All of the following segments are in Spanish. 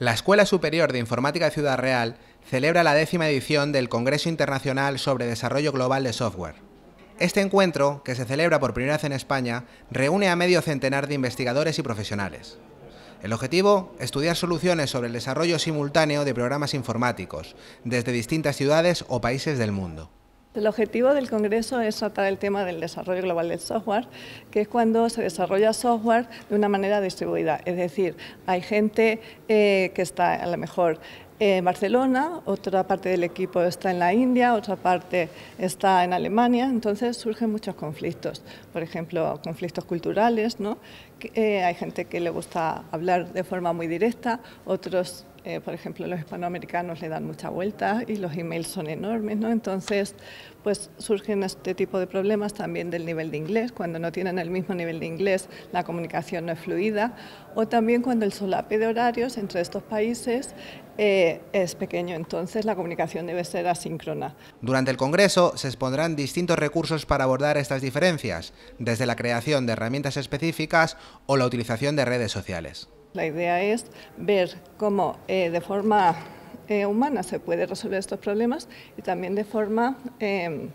La Escuela Superior de Informática de Ciudad Real celebra la décima edición del Congreso Internacional sobre Desarrollo Global de Software. Este encuentro, que se celebra por primera vez en España, reúne a medio centenar de investigadores y profesionales. El objetivo, estudiar soluciones sobre el desarrollo simultáneo de programas informáticos, desde distintas ciudades o países del mundo. El objetivo del Congreso es tratar el tema del desarrollo global del software, que es cuando se desarrolla software de una manera distribuida. Es decir, hay gente eh, que está a lo mejor en Barcelona, otra parte del equipo está en la India, otra parte está en Alemania, entonces surgen muchos conflictos, por ejemplo, conflictos culturales, ¿no? Eh, hay gente que le gusta hablar de forma muy directa, otros eh, por ejemplo, los hispanoamericanos le dan mucha vuelta y los emails son enormes, Entonces, pues surgen este tipo de problemas también del nivel de inglés, cuando no tienen el mismo nivel de inglés, la comunicación no es fluida, o también cuando el solape de horarios entre estos países eh, es pequeño, entonces la comunicación debe ser asíncrona. Durante el Congreso se expondrán distintos recursos para abordar estas diferencias, desde la creación de herramientas específicas o la utilización de redes sociales. La idea es ver cómo eh, de forma eh, humana se puede resolver estos problemas y también de forma em,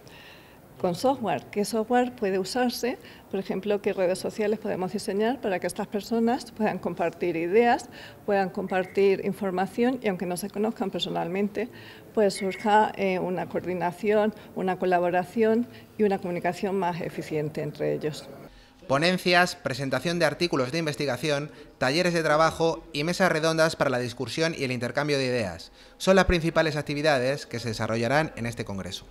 con software. ¿Qué software puede usarse? Por ejemplo, ¿qué redes sociales podemos diseñar para que estas personas puedan compartir ideas, puedan compartir información y aunque no se conozcan personalmente, pues surja eh, una coordinación, una colaboración y una comunicación más eficiente entre ellos ponencias, presentación de artículos de investigación, talleres de trabajo y mesas redondas para la discusión y el intercambio de ideas. Son las principales actividades que se desarrollarán en este Congreso.